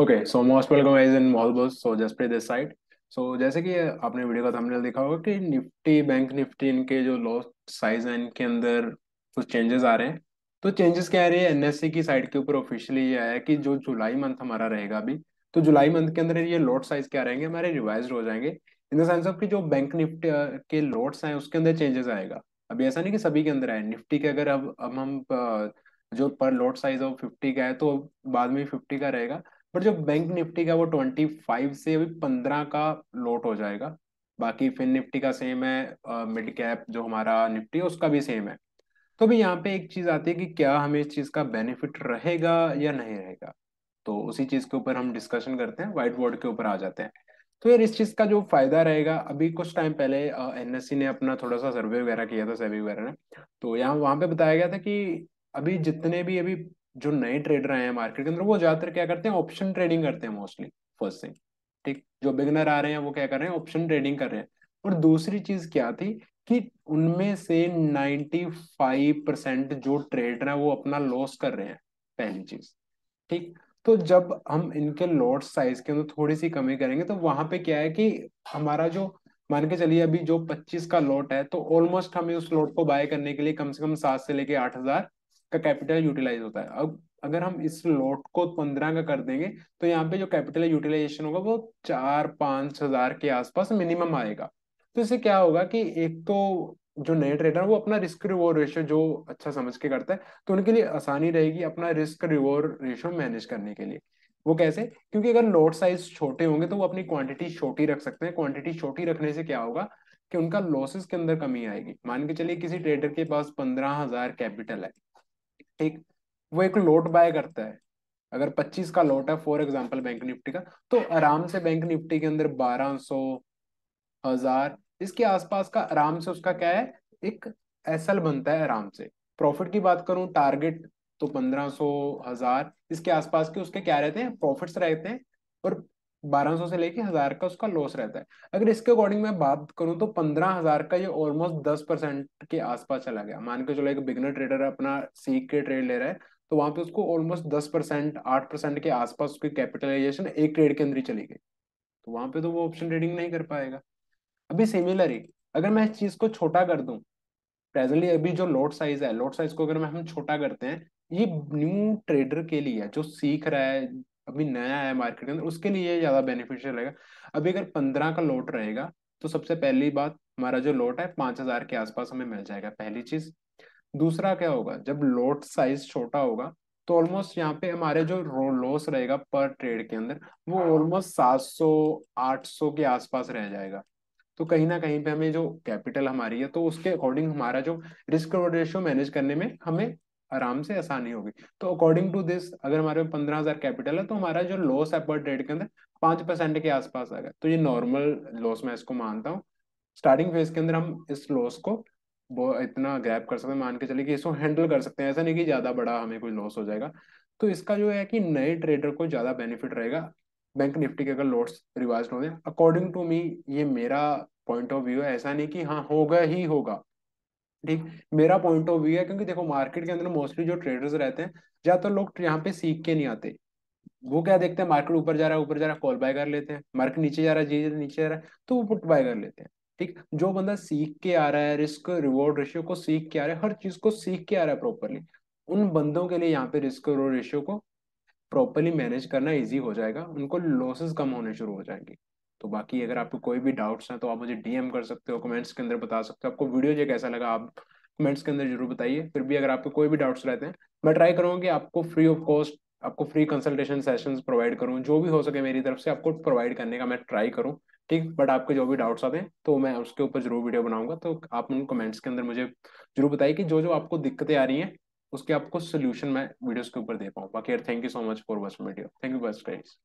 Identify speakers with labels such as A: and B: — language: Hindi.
A: okay so most welcome is in मॉलबस so just Jasprit this side so जैसे कि आपने वीडियो का थंबनेल देखा होगा कि निफ्टी बैंक निफ्टी इनके जो लॉस साइज है इनके अंदर कुछ चेंजेस आ रहे हैं तो चेंजेस क्या आ रहे हैं एनएससी e की साइड के ऊपर ऑफिशियली ये आया कि जो जुलाई मंथ हमारा रहेगा अभी तो जुलाई मंथ के अंदर ये लॉट साइज क्या रहेंगे हमारे रिवाइज हो जाएंगे इन द सेंस ऑफ कि जो बैंक निफ्टी के लॉट्स हैं उसके अंदर चेंजेस आएगा अभी ऐसा नहीं कि सभी के अंदर आए निफ्टी के अगर अब अब हम जो पर लॉट साइज ऑफ फिफ्टी का है तो बाद में फिफ्टी का रहेगा बट जो बैंक निफ्टी का वो ट्वेंटी फाइव से अभी पंद्रह का लोट हो जाएगा बाकी फिन निफ्टी का सेम है मिड कैप जो हमारा निफ्टी है उसका भी सेम है तो भी यहाँ पे एक चीज आती है कि क्या हमें इस चीज का बेनिफिट रहेगा या नहीं रहेगा तो उसी चीज के ऊपर हम डिस्कशन करते हैं व्हाइट बोर्ड के ऊपर आ जाते हैं तो यार इस चीज का जो फायदा रहेगा अभी कुछ टाइम पहले एनएससी e ने अपना थोड़ा सा सर्वे वगैरह किया था सर्वे वगैरह ने तो यहाँ वहां पे बताया गया था कि अभी जितने भी अभी जो नए ट्रेडर आए हैं मार्केट के अंदर वो ज्यादातर क्या करते हैं ऑप्शन ट्रेडिंग करते हैं मोस्टली फर्स्ट थिंग ठीक जो बिगनर आ रहे हैं वो क्या कर रहे हैं ऑप्शन ट्रेडिंग कर रहे हैं और दूसरी चीज क्या थी कि उनमें से फाइव परसेंट जो ट्रेडर है वो अपना लॉस कर रहे हैं पहली चीज ठीक तो जब हम इनके लॉट साइज के अंदर थोड़ी सी कमी करेंगे तो वहां पे क्या है कि हमारा जो मान के चलिए अभी जो 25 का लॉट है तो ऑलमोस्ट हमें उस लॉट को बाय करने के लिए कम से कम सात से लेके आठ हजार का कैपिटल यूटिलाइज होता है अब अगर हम इस लॉट को पंद्रह का कर देंगे तो यहाँ पे जो कैपिटल यूटिलाइजेशन होगा वो चार पांच हजार के आसपास मिनिमम आएगा तो इससे क्या होगा कि एक तो जो नए ट्रेडर वो अपना रिस्क रिवॉर्ड रेशियो जो अच्छा समझ के करता है तो उनके लिए आसानी रहेगी अपना रिस्क रिवॉर्ड रेशियो मैनेज करने के लिए वो कैसे क्योंकि अगर लॉट साइज छोटे होंगे तो वो अपनी क्वांटिटी छोटी रख सकते हैं क्वांटिटी छोटी रखने से क्या होगा कि उनका लॉसेस के अंदर कमी आएगी मान के चलिए किसी ट्रेडर के पास पंद्रह हजार कैपिटल है ठीक वो एक लोट बाय करता है अगर 25 का लोट है फॉर एग्जांपल बैंक निफ्टी का तो आराम से बैंक निफ्टी के अंदर 1200 हजार इसके आसपास का आराम से उसका क्या है एक एसएल बनता है आराम से प्रॉफिट की बात करूं टारगेट तो पंद्रह सो हजार इसके आसपास के उसके क्या रहते हैं प्रॉफिट्स रहते हैं और बारह सौ से लेके हजार का उसका लॉस रहता है अगर इसके अकॉर्डिंग मैं बात करूं तो पंद्रह हजार का ये ऑलमोस्ट दस परसेंट के आसपास चला गया मान के चलो एक बिगनर ट्रेडर अपना सीख के ट्रेड ले रहा है तो वहां पे उसको ऑलमोस्ट दस परसेंट आठ परसेंट के आसपास उसकी कैपिटलाइजेशन एक ट्रेड के अंदर ही चली गई तो वहां पे तो वो ऑप्शन ट्रेडिंग नहीं कर पाएगा अभी सिमिलर ही अगर मैं इस चीज को छोटा कर दूं प्रेजेंटली अभी जो लोट साइज है लोट साइज को अगर मैं हम छोटा करते हैं ये न्यू ट्रेडर के लिए है जो सीख रहा है अभी नया है मार्केट के अंदर उसके लिए ये ज्यादा बेनिफिशियल रहेगा अभी अगर पंद्रह का लोट रहेगा तो सबसे पहली बात हमारा जो लोट है पांच हजार के आसपास हमें मिल जाएगा पहली चीज दूसरा क्या होगा जब लोट साइज छोटा होगा तो ऑलमोस्ट यहाँ पे हमारे जो लॉस रहेगा पर ट्रेड के अंदर वो ऑलमोस्ट सात सौ आठ सौ के आसपास रह जाएगा तो कहीं ना कहीं पे हमें जो कैपिटल हमारी है तो उसके अकॉर्डिंग हमारा जो रिस्क रेशियो मैनेज करने में हमें आराम से आसानी होगी तो अकॉर्डिंग टू दिस अगर हमारे पंद्रह हजार कैपिटल है तो हमारा जो लॉस है पर ट्रेड के अंदर पांच परसेंट के आसपास आ गया तो ये नॉर्मल लॉस मैं इसको मानता हूँ स्टार्टिंग फेज के अंदर हम इस लॉस को इतना ग्रैप कर सकते हैं मान के चले कि इसको हैंडल कर सकते हैं ऐसा नहीं कि ज्यादा बड़ा हमें कोई लॉस हो जाएगा तो इसका जो है कि नए ट्रेडर को ज्यादा बेनिफिट रहेगा बैंक निफ्टी के अगर लॉट्स रिवाइज हो जाए अकॉर्डिंग टू मी ये मेरा पॉइंट ऑफ व्यू है ऐसा नहीं कि हाँ होगा ही होगा ठीक मेरा पॉइंट ऑफ व्यू है क्योंकि देखो मार्केट के अंदर मोस्टली जो ट्रेडर्स रहते हैं ज्यादातर तो लोग यहाँ पे सीख के नहीं आते वो क्या देखते हैं मार्केट ऊपर जा रहा है ऊपर जा रहा है कॉल बाय कर लेते हैं मार्केट नीचे जा रहा है जी नीचे जा रहा है तो वो पुट बाय कर लेते हैं ठीक जो बंदा सीख के आ रहा है रिस्क रिवॉर्ड रेशियो को सीख के आ रहा है हर चीज को सीख के आ रहा है प्रॉपरली उन बंदों के लिए यहाँ पे रिस्क रिवॉर्ड रेशियो को प्रॉपरली मैनेज करना इजी हो जाएगा उनको लॉसेस कम होने शुरू हो जाएंगे तो बाकी अगर आपको कोई भी डाउट्स हैं तो आप मुझे डीएम कर सकते हो कमेंट्स के अंदर बता सकते हो आपको वीडियो जो कैसा लगा आप कमेंट्स के अंदर जरूर बताइए फिर भी अगर आपके कोई भी डाउट्स रहते हैं मैं ट्राई करूँगा कि आपको फ्री ऑफ कॉस्ट आपको फ्री कंसल्टेशन सेशंस प्रोवाइड करूँ जो भी हो सके मेरी तरफ से आपको प्रोवाइड करने का मैं ट्राई करूँ ठीक बट आपके जो भी डाउट्स आते हैं तो मैं उसके ऊपर जरूर वीडियो बनाऊंगा तो आप उन कमेंट्स के अंदर मुझे जरूर बताइए कि जो जो आपको दिक्कतें आ रही हैं उसके आपको सोल्यूशन मैं वीडियोस के ऊपर दे पाऊँ बाकी यार thank you so much for watching video thank you बस फ्रेंड्स